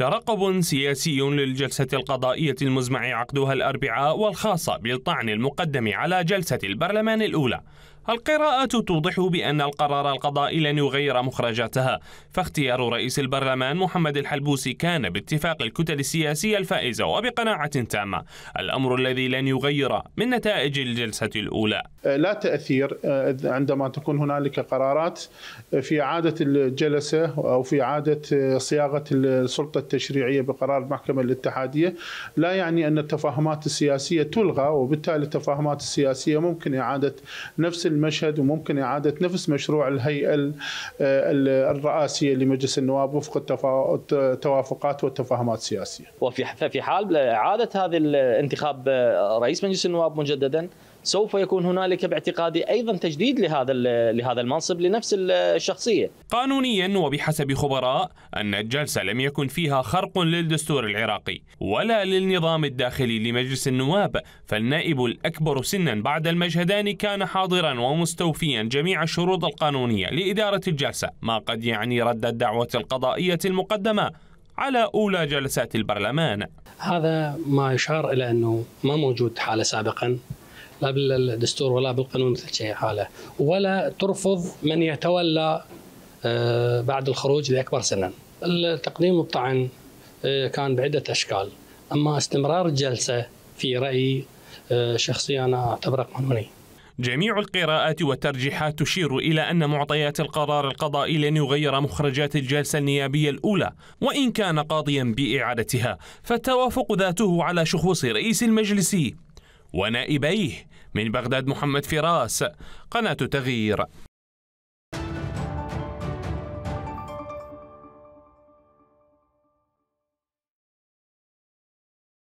ترقب سياسي للجلسة القضائية المزمع عقدها الأربعاء والخاصة بالطعن المقدم على جلسة البرلمان الأولى القراءة توضح بأن القرار القضائي لن يغير مخرجاتها فاختيار رئيس البرلمان محمد الحلبوسي كان باتفاق الكتل السياسية الفائزة وبقناعة تامة الأمر الذي لن يغير من نتائج الجلسة الأولى أه، لا تأثير أه، عندما تكون هنالك قرارات أه، في عادة الجلسة أو في عادة صياغة السلطة التشريعية بقرار المحكمة الاتحادية لا يعني أن التفاهمات السياسية تلغى وبالتالي التفاهمات السياسية ممكن إعادة نفس المشهد وممكن إعادة نفس مشروع الهيئة آه، الرئاسية لمجلس النواب وفق التوافقات والتفاهمات السياسية وفي حال إعادة هذا الانتخاب آه، رئيس مجلس النواب مجددا سوف يكون هنالك باعتقادي ايضا تجديد لهذا لهذا المنصب لنفس الشخصيه. قانونيا وبحسب خبراء ان الجلسه لم يكن فيها خرق للدستور العراقي ولا للنظام الداخلي لمجلس النواب، فالنائب الاكبر سنا بعد المجهدان كان حاضرا ومستوفيا جميع الشروط القانونيه لاداره الجلسه، ما قد يعني رد الدعوه القضائيه المقدمه على اولى جلسات البرلمان. هذا ما يشار الى انه ما موجود حاله سابقا لا بالدستور ولا بالقانون مثل شيء حاله ولا ترفض من يتولى آه، بعد الخروج لأكبر سنا التقديم والطعن آه، كان بعدة أشكال أما استمرار الجلسة في رأيي آه، شخصي أنا أعتبره قانوني جميع القراءات والترجيحات تشير إلى أن معطيات القرار القضائي لن يغير مخرجات الجلسة النيابية الأولى وإن كان قاضيا بإعادتها فالتوافق ذاته على شخوص رئيس المجلس ونائبيه من بغداد محمد فراس قناة تغيير